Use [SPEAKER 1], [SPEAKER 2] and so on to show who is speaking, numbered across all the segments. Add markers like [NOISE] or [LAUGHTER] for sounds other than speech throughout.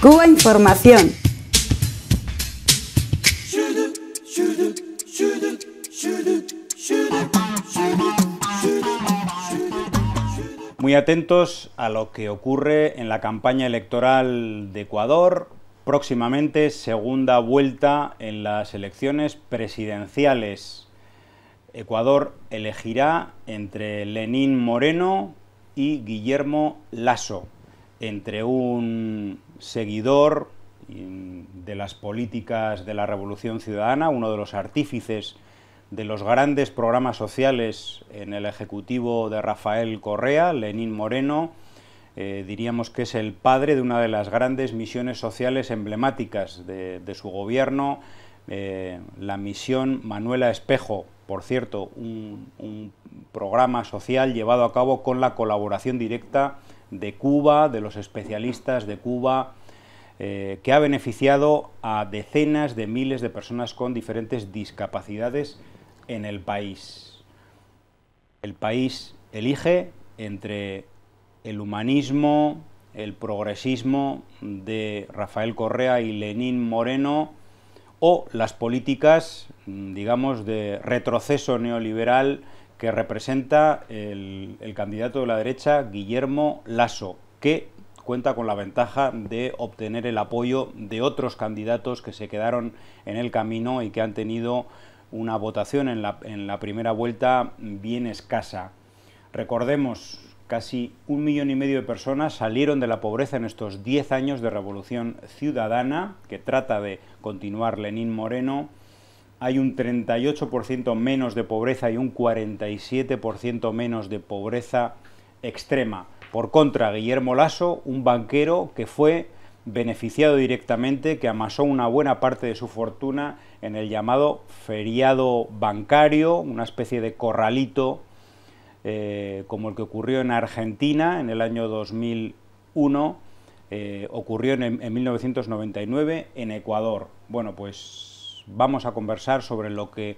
[SPEAKER 1] Cuba Información. Muy atentos a lo que ocurre en la campaña electoral de Ecuador. Próximamente segunda vuelta en las elecciones presidenciales. Ecuador elegirá entre Lenín Moreno y Guillermo Lasso entre un seguidor de las políticas de la Revolución Ciudadana, uno de los artífices de los grandes programas sociales en el Ejecutivo de Rafael Correa, Lenín Moreno, eh, diríamos que es el padre de una de las grandes misiones sociales emblemáticas de, su gobierno, eh, la misión Manuela Espejo, por cierto, un programa social llevado a cabo con la colaboración directa de Cuba, de los especialistas de Cuba, eh, que ha beneficiado a decenas de miles de personas con diferentes discapacidades en el país. El país elige entre el humanismo, el progresismo de Rafael Correa y Lenín Moreno, o las políticas, digamos, de retroceso neoliberal que representa el, candidato de la derecha, Guillermo Lasso, que cuenta con la ventaja de obtener el apoyo de otros candidatos que se quedaron en el camino y que han tenido una votación en la, en la primera vuelta bien escasa. Recordemos, casi un millón y medio de personas salieron de la pobreza en estos 10 años de revolución ciudadana que trata de continuar Lenín Moreno hay un 38% menos de pobreza y un 47% menos de pobreza extrema. Por contra, Guillermo Lasso, un banquero que fue beneficiado directamente, que amasó una buena parte de su fortuna en el llamado feriado bancario, una especie de corralito eh, como el que ocurrió en Argentina en el año 2001, eh, ocurrió en, en 1999 en Ecuador. Bueno, pues vamos a conversar sobre lo que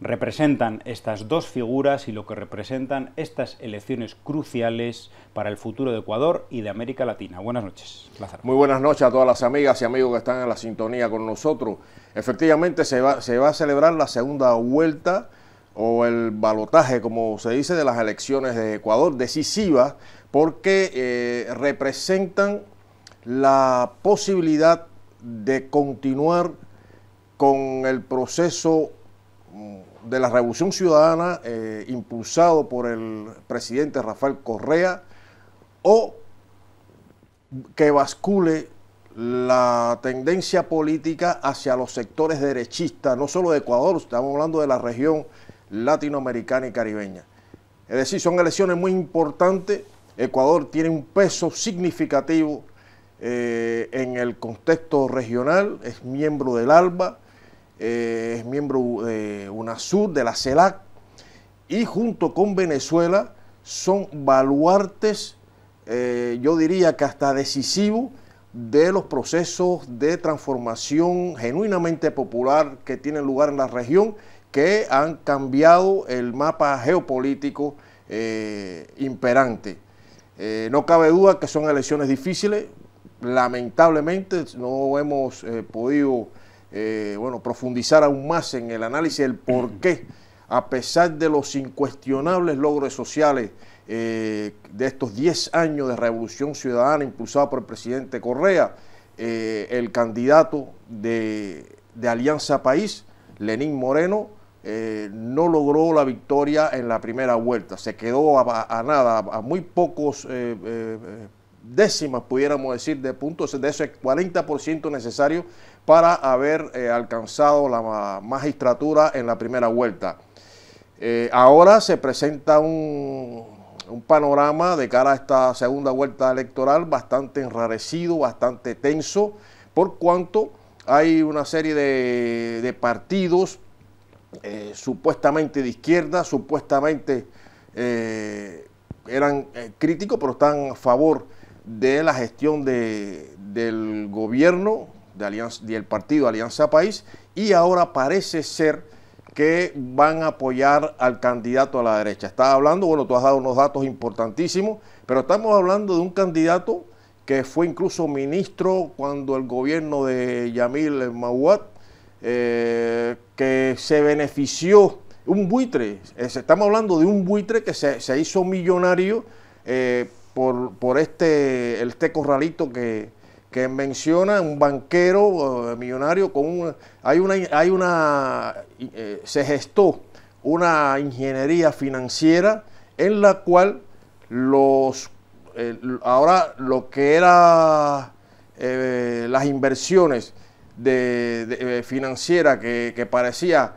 [SPEAKER 1] representan estas dos figuras y lo que representan estas elecciones cruciales para el futuro de Ecuador y de América Latina. Buenas noches, Lázaro.
[SPEAKER 2] Muy buenas noches a todas las amigas y amigos que están en la sintonía con nosotros. Efectivamente, se va, a celebrar la segunda vuelta o el balotaje, como se dice, de las elecciones de Ecuador, decisivas, porque eh, representan la posibilidad de continuar con el proceso mm, de la Revolución Ciudadana eh, impulsado por el presidente Rafael Correa o que bascule la tendencia política hacia los sectores derechistas, no solo de Ecuador, estamos hablando de la región latinoamericana y caribeña. Es decir, son elecciones muy importantes, Ecuador tiene un peso significativo eh, en el contexto regional, es miembro del ALBA, eh, es miembro de eh, UNASUR, de la CELAC, y junto con Venezuela son baluartes, eh, yo diría que hasta decisivos, de los procesos de transformación genuinamente popular que tienen lugar en la región, que han cambiado el mapa geopolítico imperante. no cabe duda que son elecciones difíciles, lamentablemente no hemos podido eh, bueno, profundizar aún más en el análisis del por qué, a pesar de los incuestionables logros sociales eh, de estos 10 años de revolución ciudadana impulsada por el presidente Correa, eh, el candidato de, Alianza País, Lenín Moreno, no logró la victoria en la primera vuelta, se quedó a, a nada, a muy pocos décimas, pudiéramos decir, de puntos, de ese 40% necesario para haber eh, alcanzado la magistratura en la primera vuelta. Eh, ahora se presenta un, panorama de cara a esta segunda vuelta electoral bastante enrarecido, bastante tenso, por cuanto hay una serie de, partidos eh, supuestamente de izquierda, supuestamente eran críticos, pero están a favor de la gestión del gobierno de Alianza, del partido Alianza País y ahora parece ser que van a apoyar al candidato a la derecha. Estaba hablando, bueno, tú has dado unos datos importantísimos, pero estamos hablando de un candidato que fue incluso ministro cuando el gobierno de Yamil Mawad, eh, que se benefició, un buitre, estamos hablando de un buitre que se, hizo millonario eh, por, por, este, este corralito que, que menciona un banquero eh, millonario con un, hay una eh, se gestó una ingeniería financiera en la cual los eh, ahora lo que era las inversiones de, financiera que, que parecía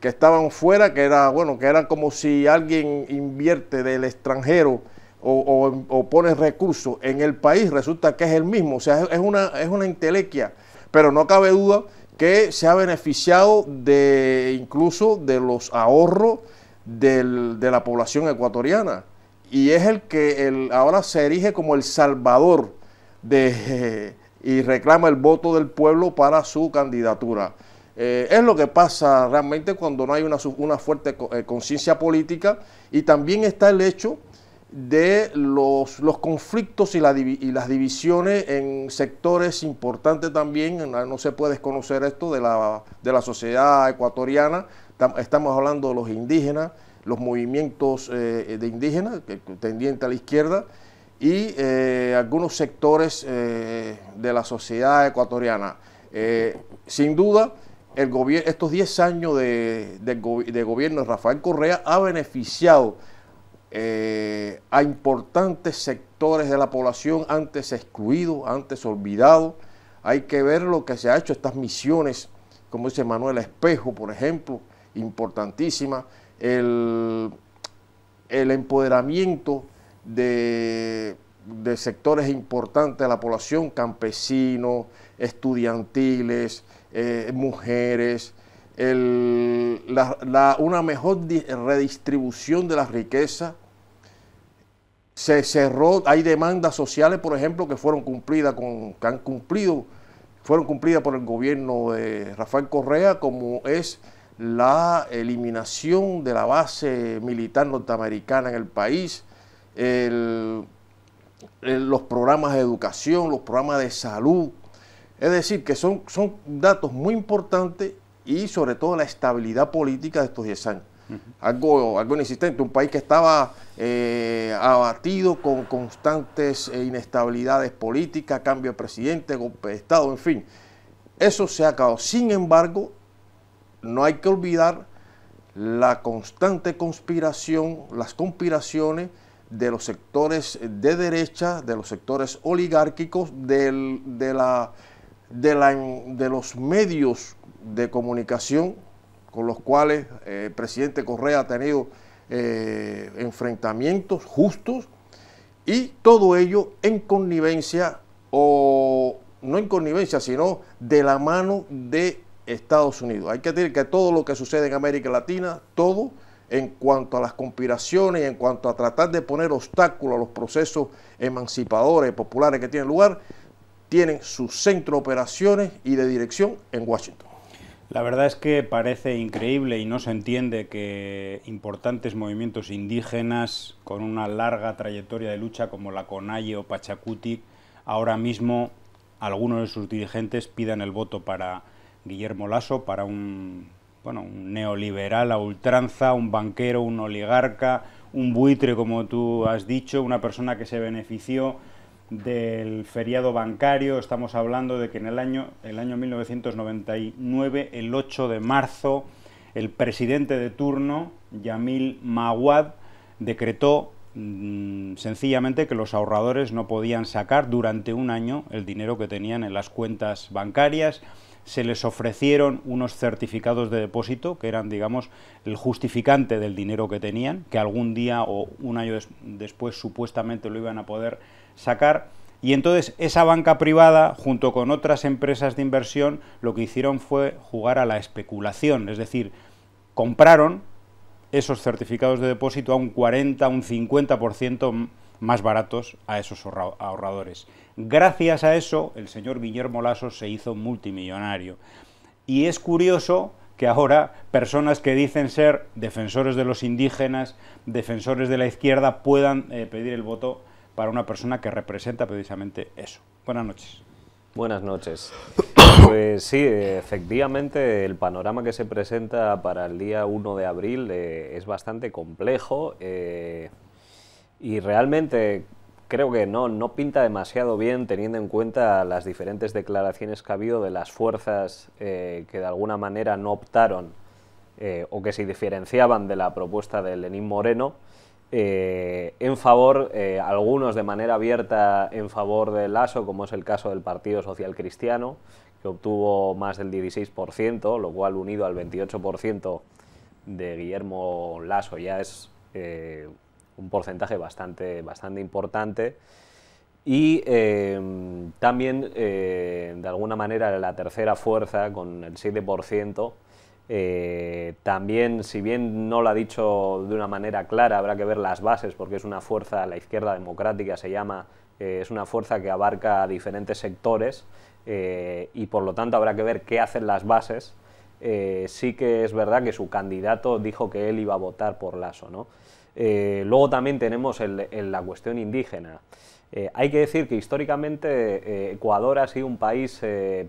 [SPEAKER 2] que estaban fuera, que era bueno, que era como si alguien invierte del extranjero o, pone recursos en el país, resulta que es el mismo. O sea, es una, es una intelequia. Pero no cabe duda que se ha beneficiado de incluso de los ahorros de la población ecuatoriana. Y es el que el, ahora se erige como el salvador de, [LAUGHS] y reclama el voto del pueblo para su candidatura. Eh, es lo que pasa realmente cuando no hay una, una fuerte eh, conciencia política y también está el hecho de los, conflictos y, las divisiones en sectores importantes también, no se puede desconocer esto de la, sociedad ecuatoriana, estamos hablando de los indígenas, los movimientos eh, de indígenas tendiente a la izquierda y eh, algunos sectores eh, de la sociedad ecuatoriana. sin duda, el estos 10 años de gobierno de Rafael Correa ha beneficiado eh, a importantes sectores de la población antes excluidos, antes olvidados. Hay que ver lo que se ha hecho, estas misiones, como dice Manuel Espejo, por ejemplo, importantísima, el, empoderamiento de, sectores importantes de la población, campesinos, estudiantiles, eh, mujeres, una mejor redistribución de la riqueza, se cerró, hay demandas sociales, por ejemplo, que fueron cumplidas con, que han cumplido, fueron cumplidas por el gobierno de Rafael Correa, como es la eliminación de la base militar norteamericana en el país, los programas de educación, los programas de salud. Es decir, que son, son datos muy importantes y sobre todo la estabilidad política de estos 10 años algo, inexistente, un país que estaba eh, abatido con constantes eh, inestabilidades políticas, cambio de presidente, golpe de Estado, en fin. Eso se ha acabado. Sin embargo, no hay que olvidar la constante conspiración, las conspiraciones de los sectores de derecha, de los sectores oligárquicos, de, de, de los medios de comunicación con los cuales eh, el presidente Correa ha tenido eh, enfrentamientos justos y todo ello en connivencia o no en connivencia, sino de la mano de Estados Unidos. Hay que decir que todo lo que sucede en América Latina, todo en cuanto a las conspiraciones, en cuanto a tratar de poner obstáculos a los procesos emancipadores, populares que tienen lugar, tienen su centro de operaciones y de dirección en Washington.
[SPEAKER 1] La verdad es que parece increíble y no se entiende que importantes movimientos indígenas con una larga trayectoria de lucha como la Conalle o Pachacuti, ahora mismo algunos de sus dirigentes pidan el voto para Guillermo Lasso, para un, bueno, un neoliberal a ultranza, un banquero, un oligarca, un buitre, como tú has dicho, una persona que se benefició del feriado bancario, estamos hablando de que en el año, el año 1999, el 8 de marzo, el presidente de turno, Yamil Maguad, decretó mm, sencillamente que los ahorradores no podían sacar durante un año el dinero que tenían en las cuentas bancarias. Se les ofrecieron unos certificados de depósito que eran, digamos, el justificante del dinero que tenían, que algún día o un año después supuestamente lo iban a poder sacar. Y entonces esa banca privada, junto con otras empresas de inversión, lo que hicieron fue jugar a la especulación, es decir, compraron esos certificados de depósito a un 40, un 50% más baratos a esos ahorradores. Gracias a eso, el señor Guillermo Lasso se hizo multimillonario. Y es curioso que ahora personas que dicen ser defensores de los indígenas, defensores de la izquierda, puedan eh, pedir el voto para una persona que representa precisamente eso. Buenas noches. Buenas
[SPEAKER 3] noches. [COUGHS] Pues sí, efectivamente el panorama que se presenta para el día 1 de abril eh, es bastante complejo eh, y realmente creo que no, no pinta demasiado bien teniendo en cuenta las diferentes declaraciones que ha habido de las fuerzas eh, que de alguna manera no optaron o que se diferenciaban de la propuesta de Lenín Moreno eh, en favor, eh, algunos de manera abierta en favor de Lasso, como es el caso del Partido Social Cristiano, que obtuvo más del 16%, lo cual unido al 28% de Guillermo Lasso ya es eh, un porcentaje bastante, bastante importante. Y también, de alguna manera, la tercera fuerza, con el 7%, eh, también, si bien no lo ha dicho de una manera clara, habrá que ver las bases, porque es una fuerza, la izquierda democrática se llama, eh, es una fuerza que abarca diferentes sectores eh, y por lo tanto habrá que ver qué hacen las bases. sí que es verdad que su candidato dijo que él iba a votar por Lasso. luego también tenemos la cuestión indígena. hay que decir que históricamente Ecuador ha sido un país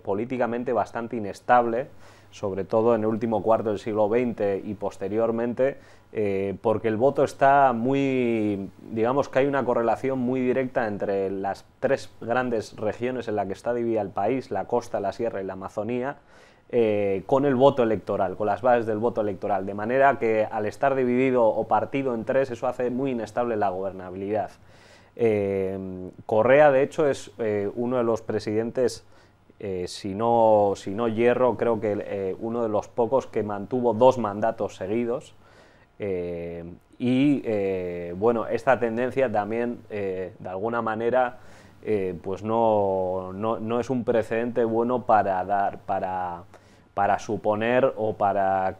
[SPEAKER 3] políticamente bastante inestable sobre todo en el último cuarto del siglo XX y posteriormente, eh, porque el voto está muy, digamos que hay una correlación muy directa entre las tres grandes regiones en las que está dividida el país, la costa, la sierra y la Amazonía, eh, con el voto electoral, con las bases del voto electoral, de manera que al estar dividido o partido en tres, eso hace muy inestable la gobernabilidad. Eh, Correa, de hecho, es uno de los presidentes eh, si, no, hierro, creo que eh, uno de los pocos que mantuvo dos mandatos seguidos. Eh, y bueno, esta tendencia también, de alguna manera, pues no, no, no, es un precedente bueno para dar, para, para suponer o para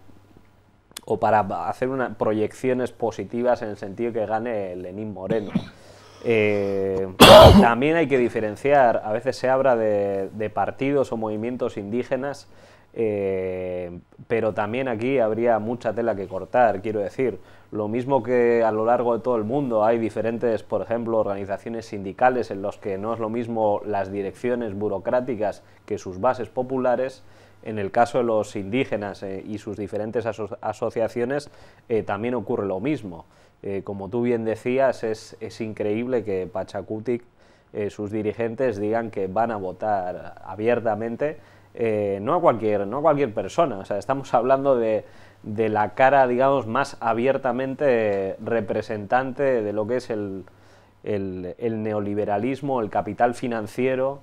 [SPEAKER 3] o para hacer unas proyecciones positivas en el sentido que gane Lenín Moreno. Eh, también hay que diferenciar, a veces se habla de, partidos o movimientos indígenas, eh, pero también aquí habría mucha tela que cortar, quiero decir. Lo mismo que a lo largo de todo el mundo hay diferentes, por ejemplo, organizaciones sindicales en los que no es lo mismo las direcciones burocráticas que sus bases populares, en el caso de los indígenas eh, y sus diferentes asociaciones también ocurre lo mismo. Eh, como tú bien decías, es, increíble que Pachacutic, eh, sus dirigentes, digan que van a votar abiertamente, eh, no, a cualquier, no cualquier persona. sea, estamos hablando de, la cara, digamos, más abiertamente representante de lo que es el, neoliberalismo, el capital financiero,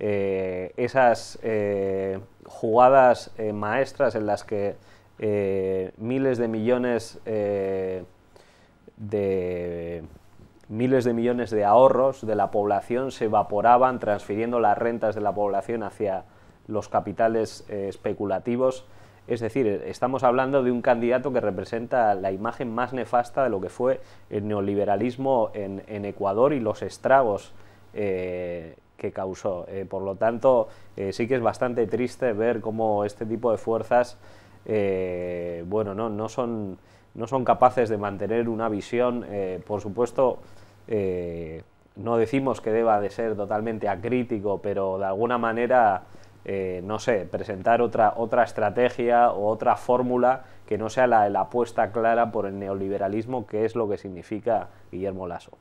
[SPEAKER 3] esas jugadas maestras en las que miles de millones de miles de millones de ahorros de la población se evaporaban transfiriendo las rentas de la población hacia los capitales eh, especulativos. Es decir, estamos hablando de un candidato que representa la imagen más nefasta de lo que fue el neoliberalismo en, Ecuador y los estragos eh, que causó. Eh, por lo tanto, sí que es bastante triste ver cómo este tipo de fuerzas, bueno, no, no son no son capaces de mantener una visión, eh, por supuesto, eh, no decimos que deba de ser totalmente acrítico, pero de alguna manera, eh, no sé, presentar otra, otra estrategia o otra fórmula que no sea la, la apuesta clara por el neoliberalismo, que es lo que significa Guillermo Lasso.